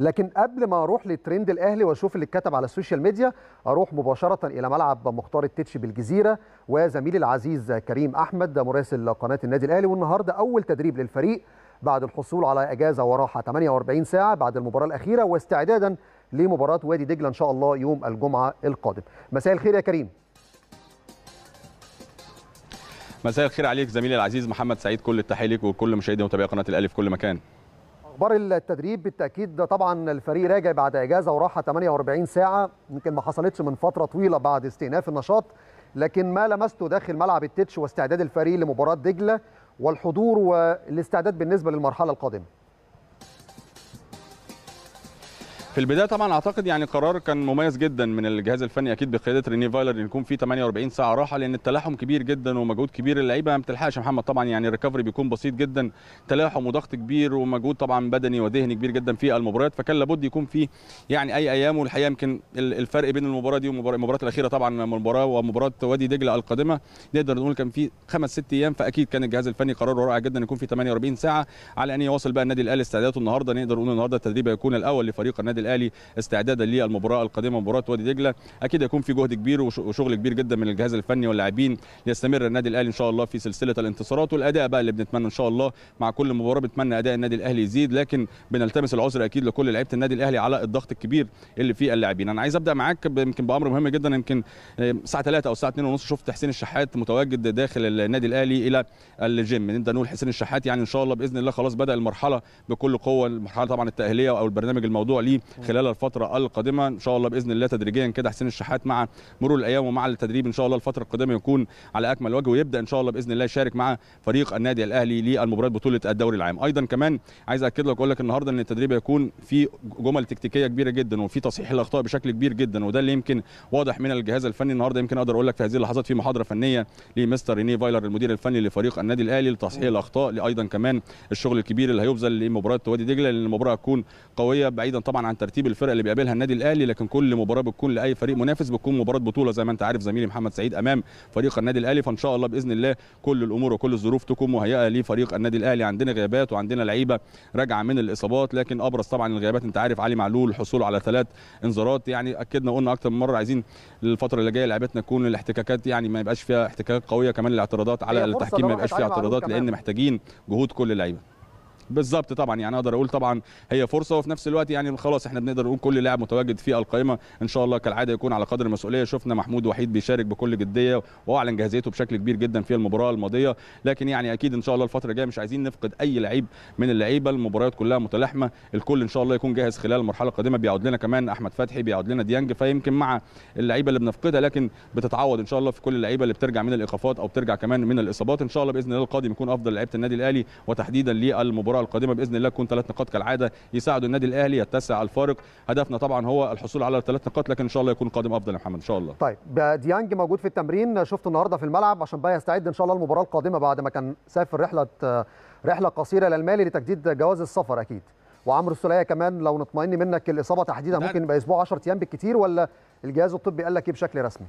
لكن قبل ما اروح للترند الاهلي واشوف اللي اتكتب على السوشيال ميديا اروح مباشره الى ملعب مختار التتش بالجزيره وزميلي العزيز كريم احمد مراسل قناه النادي الاهلي والنهارده اول تدريب للفريق بعد الحصول على اجازه وراحه 48 ساعه بعد المباراه الاخيره واستعدادا لمباراه وادي دجله ان شاء الله يوم الجمعه القادم مساء الخير يا كريم مساء الخير عليك زميلي العزيز محمد سعيد كل التحيه ليك وكل مشاهدي ومتابعي قناه الاهلي في كل مكان اخبار التدريب بالتاكيد طبعا الفريق راجع بعد اجازه وراحه 48 ساعه يمكن ما حصلتش من فتره طويله بعد استئناف النشاط لكن ما لمسته داخل ملعب التتش واستعداد الفريق لمباراه دجله والحضور والاستعداد بالنسبه للمرحله القادمه في البدايه طبعا اعتقد يعني قرار كان مميز جدا من الجهاز الفني اكيد بقياده ريني فايلر ان يكون في 48 ساعه راحه لان التلاحم كبير جدا ومجهود كبير اللعيبه ما بتلحقش محمد طبعا يعني الريكفري بيكون بسيط جدا تلاحم وضغط كبير ومجهود طبعا بدني وذهني كبير جدا في المباريات فكان لابد يكون في يعني اي ايام والحقيقه يمكن الفرق بين المباراه دي والمباراه الاخيره طبعا المباراه ومباراه وادي دجله القادمه نقدر نقول كان في خمس ست ايام فاكيد كان الجهاز الفني قراره رائع جدا يكون في 48 ساعه على ان يواصل بقى النادي الاهلي استعداداته النهارده نقدر نقول النهارده التدريب هيكون الاول لفريق النادي الاهلي استعدادا للمباراه القادمه مباراه وادي دجله اكيد هيكون في جهد كبير وشغل كبير جدا من الجهاز الفني واللاعبين ليستمر النادي الاهلي ان شاء الله في سلسله الانتصارات والاداء بقى اللي بنتمنى ان شاء الله مع كل مباراه بنتمنى اداء النادي الاهلي يزيد لكن بنلتمس العذر اكيد لكل لعيبه النادي الاهلي على الضغط الكبير اللي فيه اللاعبين انا عايز ابدا معاك يمكن بامر مهم جدا يمكن آه، الساعه 3 او الساعه 2 ونص شفت حسين الشحات متواجد داخل النادي الاهلي الى الجيم نبدا نقول حسين الشحات يعني ان شاء الله باذن الله خلاص بدا المرحله بكل قوه المرحله طبعا التاهيليه او البرنامج الموضوع ليه خلال الفتره القادمه ان شاء الله باذن الله تدريجيا كده حسين الشحات مع مرور الايام ومع التدريب ان شاء الله الفتره القادمه يكون على اكمل وجه ويبدا ان شاء الله باذن الله يشارك مع فريق النادي الاهلي للمباريات بطوله الدوري العام ايضا كمان عايز اكد لك واقول لك النهارده ان التدريب هيكون في جمل تكتيكيه كبيره جدا وفي تصحيح الاخطاء بشكل كبير جدا وده اللي يمكن واضح من الجهاز الفني النهارده يمكن اقدر اقول لك في هذه اللحظات في محاضره فنيه لمستر ريني فايلر المدير الفني لفريق النادي الاهلي لتصحيح الاخطاء لأيضا كمان الشغل الكبير اللي هيبذل لمباراه وادي دجله لان المباراه تكون قويه بعيدا طبعا عن ترتيب الفرق اللي بيقابلها النادي الاهلي لكن كل مباراه بتكون لاي فريق منافس بتكون مباراه بطوله زي ما انت عارف زميلي محمد سعيد امام فريق النادي الاهلي فان شاء الله باذن الله كل الامور وكل الظروف تكون مهيئه لفريق النادي الاهلي عندنا غيابات وعندنا لعيبه راجعه من الاصابات لكن ابرز طبعا الغيابات انت عارف علي معلول حصوله على ثلاث انذارات يعني اكدنا قلنا اكتر من مره عايزين الفتره اللي جايه لعيبتنا تكون الاحتكاكات يعني ما يبقاش فيها احتكاكات قويه كمان الاعتراضات على التحكيم ما يبقاش فيها اعتراضات لان محتاجين جهود كل اللعيبه بالظبط طبعا يعني اقدر اقول طبعا هي فرصه وفي نفس الوقت يعني خلاص احنا بنقدر نقول كل لاعب متواجد في القائمه ان شاء الله كالعاده يكون على قدر المسؤوليه شفنا محمود وحيد بيشارك بكل جديه واعلن جاهزيته بشكل كبير جدا في المباراه الماضيه لكن يعني اكيد ان شاء الله الفتره الجايه مش عايزين نفقد اي لعيب من اللعيبه المباريات كلها متلاحمه الكل ان شاء الله يكون جاهز خلال المرحله القادمه بيعود لنا كمان احمد فتحي بيعود لنا ديانج فيمكن مع اللعيبه اللي بنفقدها لكن بتتعوض ان شاء الله في كل اللعيبه اللي بترجع من الايقافات او بترجع كمان من الاصابات ان شاء الله باذن الله القادم يكون افضل لعيبه النادي الاهلي وتحديدا للمباراه المباراه القادمه باذن الله تكون ثلاث نقاط كالعاده يساعدوا النادي الاهلي يتسع الفارق هدفنا طبعا هو الحصول على ثلاث نقاط لكن ان شاء الله يكون قادم افضل يا محمد ان شاء الله طيب ديانج موجود في التمرين شفته النهارده في الملعب عشان بقى يستعد ان شاء الله المباراه القادمه بعد ما كان سافر رحله رحله قصيره للمالي لتجديد جواز السفر اكيد وعمرو السليه كمان لو نطمئن منك الاصابه تحديدا نعم. ممكن يبقى اسبوع 10 ايام بالكثير ولا الجهاز الطبي قال لك ايه بشكل رسمي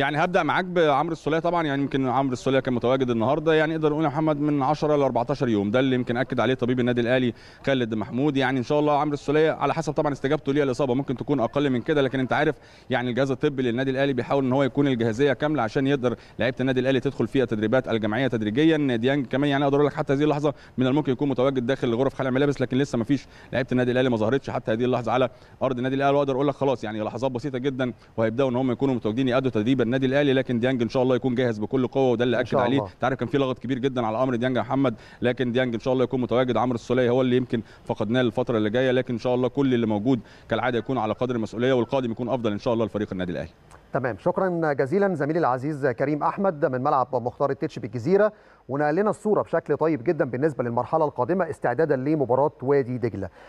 يعني هبدا معاك بعمرو السوليه طبعا يعني يمكن عمرو السوليه كان متواجد النهارده يعني نقدر نقول يا محمد من 10 ل 14 يوم ده اللي يمكن اكد عليه طبيب النادي الاهلي خالد محمود يعني ان شاء الله عمرو السوليه على حسب طبعا استجابته ليه الاصابه ممكن تكون اقل من كده لكن انت عارف يعني الجهاز الطبي للنادي الاهلي بيحاول ان هو يكون الجاهزيه كامله عشان يقدر لعيبه النادي الاهلي تدخل فيها تدريبات الجمعيه تدريجيا ديانج كمان يعني اقدر اقول لك حتى هذه اللحظه من الممكن يكون متواجد داخل غرف خلع ملابس لكن لسه ما فيش لعيبه النادي الاهلي ما ظهرتش حتى هذه اللحظه على ارض النادي الاهلي واقدر اقول لك خلاص يعني لحظات بسيطه جدا وهيبداوا ان هم يكونوا متواجدين يادوا تدريب النادي الاهلي لكن ديانج ان شاء الله يكون جاهز بكل قوه وده اللي اكد عليه انت عارف كان في لغط كبير جدا على عمرو ديانج يا محمد لكن ديانج ان شاء الله يكون متواجد عمرو السوليه هو اللي يمكن فقدناه الفتره اللي جايه لكن ان شاء الله كل اللي موجود كالعاده يكون على قدر المسؤوليه والقادم يكون افضل ان شاء الله لفريق النادي الاهلي تمام شكرا جزيلا زميلي العزيز كريم احمد من ملعب مختار التتش بالجزيره ونقل لنا الصوره بشكل طيب جدا بالنسبه للمرحله القادمه استعدادا لمباراه وادي دجله